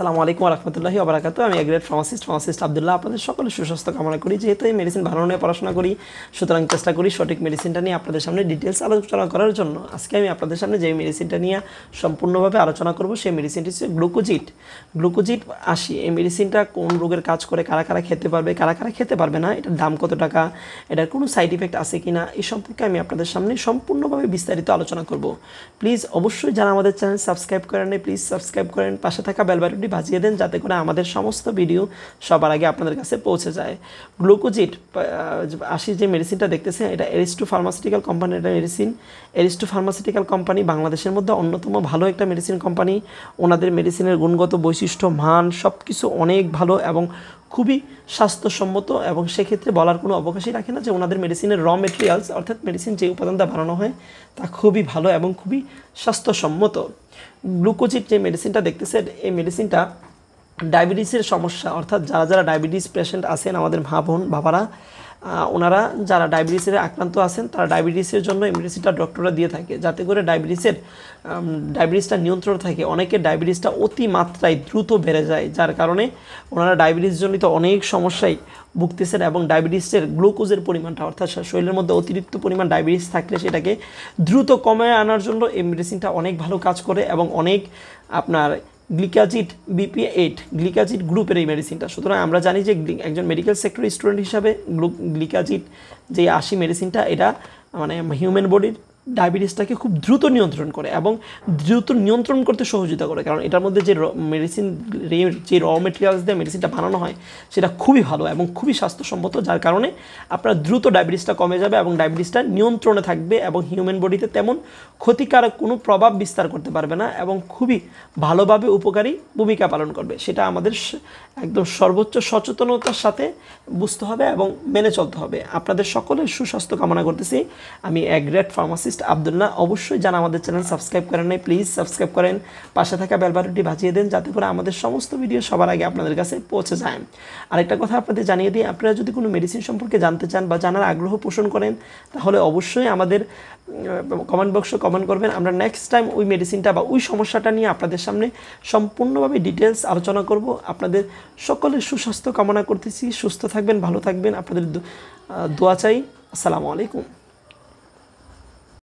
সালামু আলাইকুম রহমতুল্লাহি আবরাকাত আমি গ্রেট ফার্মাসিস্ট ফার্মাসিস্ট আবদুল্লাহ আপনাদের সকলে সুস্বাস্থ্য কামনা করি যেহেতু এই মেডিসিন ভালো নিয়ে পড়াশোনা করি সুতরাং চেষ্টা করি সঠিক মেডিসিনটা নিয়ে আপনাদের সামনে ডিটেলস আলোচনা করার জন্য আজকে আমি আপনাদের সামনে যে মেডিসিনটা নিয়ে সম্পূর্ণভাবে আলোচনা করব সেই মেডিসিনটি হচ্ছে গ্লুকোজিট গ্লুকোজিট আশি এই মেডিসিনটা কোন রোগের কাজ করে কারা কারা খেতে পারবে কারা কারা খেতে পারবে না এটার দাম কত টাকা এটার কোনো সাইড ইফেক্ট আছে কি না এই সম্পর্কে আমি আপনাদের সামনে সম্পূর্ণভাবে বিস্তারিত আলোচনা করব প্লিজ অবশ্যই যারা আমাদের চ্যানেল সাবস্ক্রাইব করেন প্লিজ সাবস্ক্রাইব করেন পাশে থাকা বেলবার আপনি বাজিয়ে দেন যাতে করে আমাদের সমস্ত ভিডিও সবার আগে আপনাদের কাছে পৌঁছে যায় গ্লুকোজিট আশি যে মেডিসিনটা দেখতেছেন এটা এরিস্টু ফার্মাসিউটিক্যাল কোম্পানি একটা মেডিসিন এরিস্টু ফার্মাসিউটিক্যাল কোম্পানি বাংলাদেশের মধ্যে অন্যতম ভালো একটা মেডিসিন কোম্পানি ওনাদের মেডিসিনের গুণগত বৈশিষ্ট্য মান সব কিছু অনেক ভালো এবং খুবই স্বাস্থ্যসম্মত এবং সেক্ষেত্রে বলার কোনো অবকাশই রাখে না যে ওনাদের মেডিসিনের র মেটেরিয়ালস অর্থাৎ মেডিসিন যে উপাদানটা বানানো হয় তা খুবই ভালো এবং খুবই স্বাস্থ্যসম্মত গ্লুকোজিট যে মেডিসিনটা দেখতেছেন এই মেডিসিনটা ডায়াবেটিসের সমস্যা অর্থাৎ যারা যারা ডায়াবেটিস পেশেন্ট আছেন আমাদের মা বোন বাবারা ওনারা যারা ডায়াবেটিসের আক্রান্ত আছেন তারা ডায়াবেটিসের জন্য ইমিউনিসিটা ডক্টররা দিয়ে থাকে যাতে করে ডায়াবেটিসের ডায়াবেটিসটা নিয়ন্ত্রণ থাকে অনেকে ডায়াবেটিসটা অতিমাত্রায় দ্রুত বেড়ে যায় যার কারণে ওনারা ডায়াবেটিসজনিত অনেক সমস্যায় ভুগতেছেন এবং ডায়াবেটিসের গ্লুকোজের পরিমাণটা অর্থাৎ শরীরের মধ্যে অতিরিক্ত পরিমাণ ডায়াবেটিস থাকলে সেটাকে দ্রুত কমে আনার জন্য এই মেডিসিনটা অনেক ভালো কাজ করে এবং অনেক আপনার গ্লিকাজিট বিপি এইট গ্লিকাজিড গ্রুপের এই মেডিসিনটা সুতরাং আমরা জানি যে একজন মেডিকেল সেক্টর স্টুডেন্ট হিসাবে গ্লুক গ্লিকাজিড যে আশি মেডিসিনটা এটা মানে হিউম্যান বডির ডায়াবেটিসটাকে খুব দ্রুত নিয়ন্ত্রণ করে এবং দ্রুত নিয়ন্ত্রণ করতে সহযোগিতা করে কারণ এটার মধ্যে যে মেডিসিন যে র মেটেরিয়ালস দিয়ে মেডিসিনটা বানানো হয় সেটা খুবই ভালো এবং খুবই স্বাস্থ্যসম্মত যার কারণে আপনার দ্রুত ডায়াবেটিসটা কমে যাবে এবং ডায়াবেটিসটা নিয়ন্ত্রণে থাকবে এবং হিউম্যান বডিতে তেমন ক্ষতিকারক কোনো প্রভাব বিস্তার করতে পারবে না এবং খুবই ভালোভাবে উপকারী ভূমিকা পালন করবে সেটা আমাদের একদম সর্বোচ্চ সচেতনতার সাথে বুঝতে হবে এবং মেনে চলতে হবে আপনাদের সকলের সুস্বাস্থ্য কামনা করতেছি আমি এগ্রেট ফার্মাসি আর্টিস্ট আবদুল্লাহ অবশ্যই যারা আমাদের চ্যানেল সাবস্ক্রাইব করেন নাই প্লিজ সাবস্ক্রাইব করেন পাশে থাকা বেলবাটনটি ভাজিয়ে দেন যাতে করে আমাদের সমস্ত ভিডিও সবার আগে আপনাদের কাছে পৌঁছে যায় আরেকটা কথা আপনাদের জানিয়ে দিই আপনারা যদি কোনো মেডিসিন সম্পর্কে জানতে চান বা জানার আগ্রহ পোষণ করেন তাহলে অবশ্যই আমাদের কমেন্ট বক্সে কমেন্ট করবেন আমরা নেক্সট টাইম ওই মেডিসিনটা বা ওই সমস্যাটা নিয়ে আপনাদের সামনে সম্পূর্ণভাবে ডিটেলস আলোচনা করব আপনাদের সকলের সুস্বাস্থ্য কামনা করতেছি সুস্থ থাকবেন ভালো থাকবেন আপনাদের দোয়া চাই আসসালামু আলাইকুম